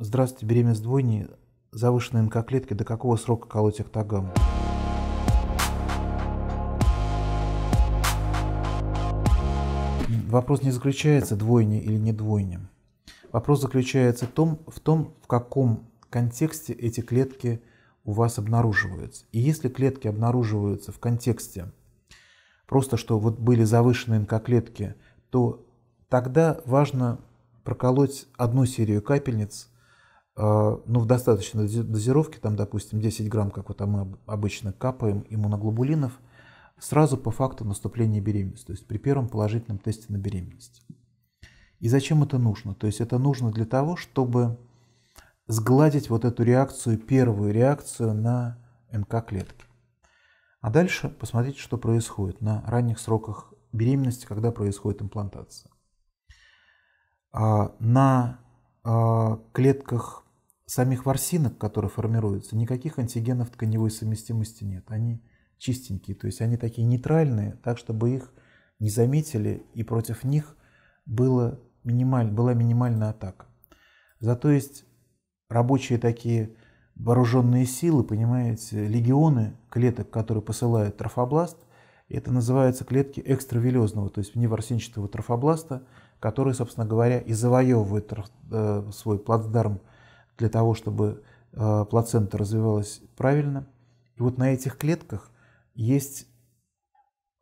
Здравствуйте, беременность двойни, завышенная МК-клетки, до какого срока колоть их Вопрос не заключается двойни или не двойни. Вопрос заключается в том, в том, в каком контексте эти клетки у вас обнаруживаются. И если клетки обнаруживаются в контексте просто, что вот были завышены МК-клетки, то тогда важно проколоть одну серию капельниц – а, ну, в достаточной дозировке, там, допустим, 10 грамм, как вот мы обычно капаем иммуноглобулинов, сразу по факту наступления беременности, то есть при первом положительном тесте на беременность. И зачем это нужно? То есть это нужно для того, чтобы сгладить вот эту реакцию, первую реакцию на НК-клетки. А дальше посмотрите, что происходит на ранних сроках беременности, когда происходит имплантация. А, на а, клетках самих ворсинок, которые формируются, никаких антигенов тканевой совместимости нет. Они чистенькие, то есть они такие нейтральные, так чтобы их не заметили и против них было минималь, была минимальная атака. Зато есть рабочие такие вооруженные силы, понимаете, легионы клеток, которые посылают трофобласт, это называются клетки экстравелезного, то есть ворсинчатого трофобласта, которые, собственно говоря, и завоевывают э, свой плацдарм для того, чтобы э, плацента развивалась правильно. И вот на этих клетках есть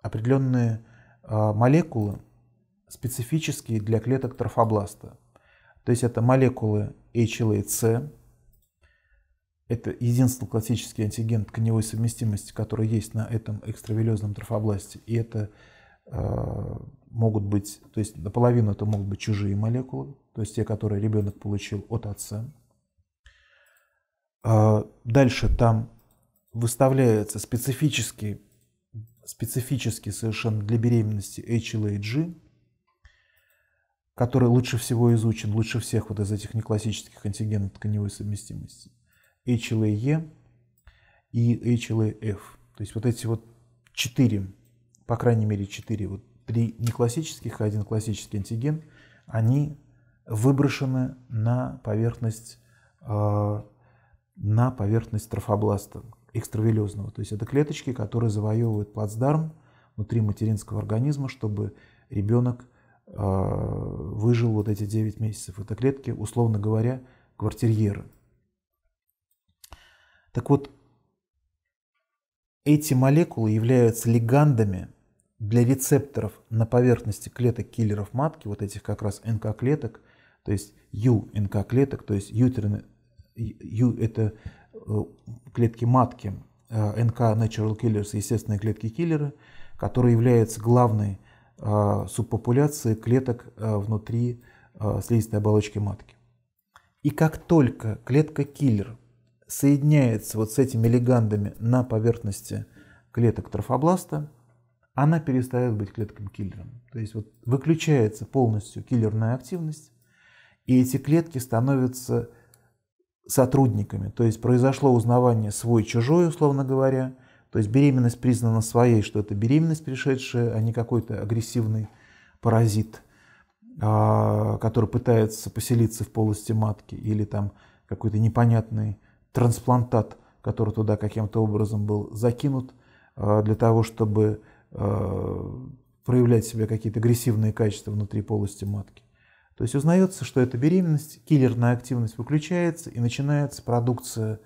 определенные э, молекулы, специфические для клеток трофобласта. То есть это молекулы HLA-C, это единственный классический антиген тканевой совместимости, который есть на этом экстравелезном трофобласте. И это э, могут быть, то есть наполовину это могут быть чужие молекулы, то есть те, которые ребенок получил от отца. А, дальше там выставляется специфический, специфический совершенно для беременности HLA-G, который лучше всего изучен, лучше всех вот из этих неклассических антигенов тканевой совместимости. HLA-E и HLA-F. То есть вот эти вот четыре, по крайней мере четыре, вот три неклассических и один классический антиген, они выброшены на поверхность а, на поверхность трофобласта экстравелезного. То есть это клеточки, которые завоевывают плацдарм внутри материнского организма, чтобы ребенок э, выжил вот эти 9 месяцев. Это клетки, условно говоря, квартирьеры. Так вот, эти молекулы являются легандами для рецепторов на поверхности клеток киллеров матки, вот этих как раз НК-клеток, то есть ЮНК-клеток, то есть ютерины Ю – это э, клетки матки, э, НК – Natural Killers, естественные клетки-киллеры, которые являются главной э, субпопуляцией клеток внутри слизистой оболочки матки. И как только клетка-киллер соединяется вот с этими легандами на поверхности клеток трофобласта, она перестает быть клеткой-киллером. То есть вот выключается полностью киллерная активность, и эти клетки становятся сотрудниками. То есть произошло узнавание свой-чужой, условно говоря. То есть беременность признана своей, что это беременность пришедшая, а не какой-то агрессивный паразит, а, который пытается поселиться в полости матки или там какой-то непонятный трансплантат, который туда каким-то образом был закинут а, для того, чтобы а, проявлять себя какие-то агрессивные качества внутри полости матки. То есть узнается, что это беременность, киллерная активность выключается и начинается продукция,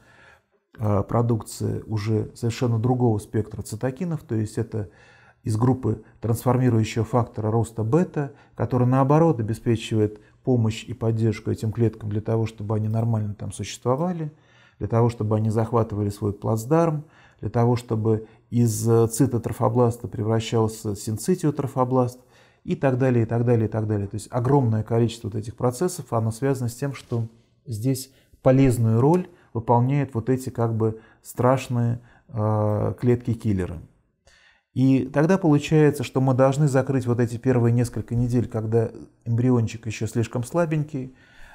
э, продукция уже совершенно другого спектра цитокинов, то есть это из группы трансформирующего фактора роста бета, который наоборот обеспечивает помощь и поддержку этим клеткам для того, чтобы они нормально там существовали, для того, чтобы они захватывали свой плацдарм, для того, чтобы из э, цитотрофобласта превращался синцитиотрофобласт, и так далее, и так далее, и так далее. То есть огромное количество вот этих процессов, оно связано с тем, что здесь полезную роль выполняют вот эти как бы страшные э, а, клетки-киллеры. И тогда получается, что мы должны закрыть вот эти первые несколько недель, когда эмбриончик еще слишком слабенький,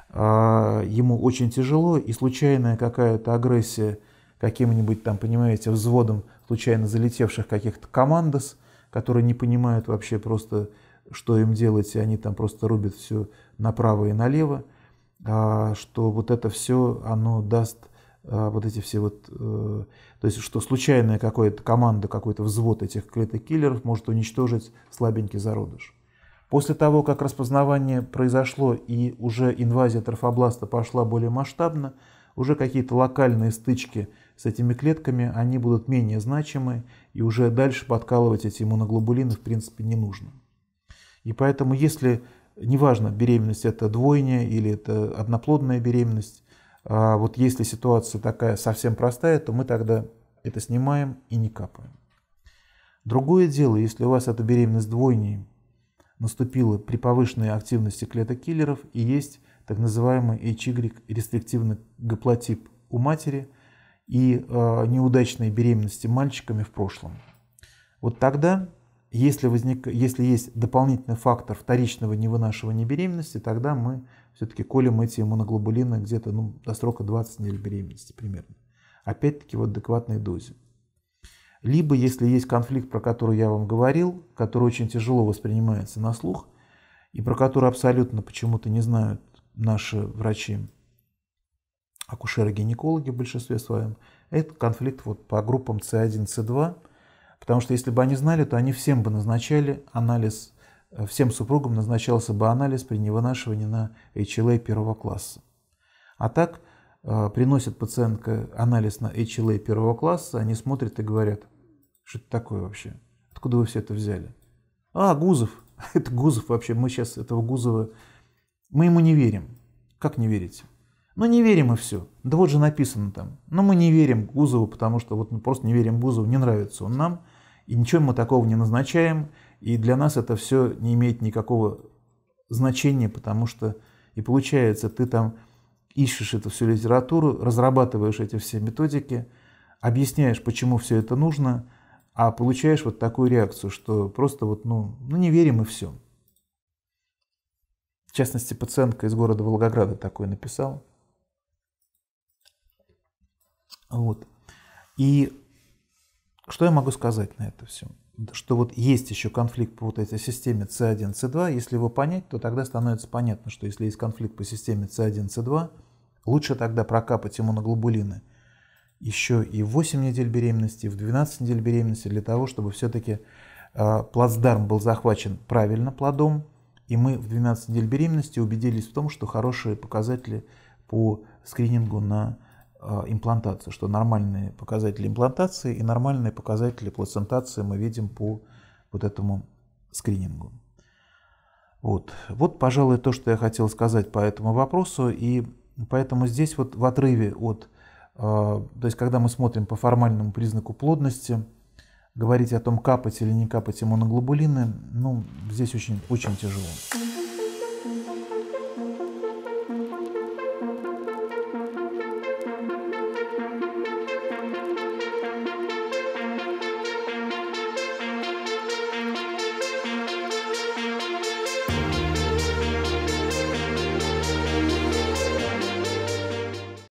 э, ему очень тяжело, и случайная какая-то агрессия каким-нибудь там, понимаете, взводом случайно залетевших каких-то командос, которые не понимают вообще просто что им делать, и они там просто рубят все направо и налево, а, что вот это все, оно даст а, вот эти все вот, э, то есть что случайная какая-то команда, какой-то взвод этих клеток-киллеров может уничтожить слабенький зародыш. После того, как распознавание произошло и уже инвазия трофобласта пошла более масштабно, уже какие-то локальные стычки с этими клетками, они будут менее значимы, и уже дальше подкалывать эти иммуноглобулины в принципе не нужно. И поэтому, если, неважно, беременность это двойня или это одноплодная беременность, а вот если ситуация такая совсем простая, то мы тогда это снимаем и не капаем. Другое дело, если у вас эта беременность двойней наступила при повышенной активности клеток-киллеров и есть так называемый HY-рестриктивный гаплотип у матери и э, неудачные беременности мальчиками в прошлом. Вот тогда если, возник, если есть дополнительный фактор вторичного невынашивания беременности, тогда мы все-таки колем эти иммуноглобулины где-то ну, до срока 20 недель беременности примерно. Опять-таки в адекватной дозе. Либо, если есть конфликт, про который я вам говорил, который очень тяжело воспринимается на слух, и про который абсолютно почему-то не знают наши врачи, акушеры-гинекологи в большинстве своем, это конфликт вот по группам С1, С2, Потому что если бы они знали, то они всем бы назначали анализ, э, всем супругам назначался бы анализ при невынашивании на HLA первого класса. А так э, приносит пациентка анализ на HLA первого класса, они смотрят и говорят, что это такое вообще, откуда вы все это взяли? А, Гузов, это Гузов вообще, мы сейчас этого Гузова, мы ему не верим. Как не верите? Ну не верим и все. Да вот же написано там. Но ну, мы не верим Гузову, потому что вот мы просто не верим Гузову, не нравится он нам и ничего мы такого не назначаем, и для нас это все не имеет никакого значения, потому что и получается, ты там ищешь эту всю литературу, разрабатываешь эти все методики, объясняешь, почему все это нужно, а получаешь вот такую реакцию, что просто вот, ну, ну не верим и все. В частности, пациентка из города Волгограда такое написала. Вот. И что я могу сказать на это все? Что вот есть еще конфликт по вот этой системе C1, C2. Если его понять, то тогда становится понятно, что если есть конфликт по системе C1, C2, лучше тогда прокапать ему на глобулины еще и в 8 недель беременности, и в 12 недель беременности, для того, чтобы все-таки э, а, плацдарм был захвачен правильно плодом, и мы в 12 недель беременности убедились в том, что хорошие показатели по скринингу на а, имплантацию, что нормальные показатели имплантации и нормальные показатели плацентации мы видим по вот этому скринингу. Вот, вот пожалуй, то, что я хотел сказать по этому вопросу, и поэтому здесь вот в отрыве от, а, то есть когда мы смотрим по формальному признаку плодности, говорить о том, капать или не капать иммуноглобулины, ну, здесь очень, очень тяжело.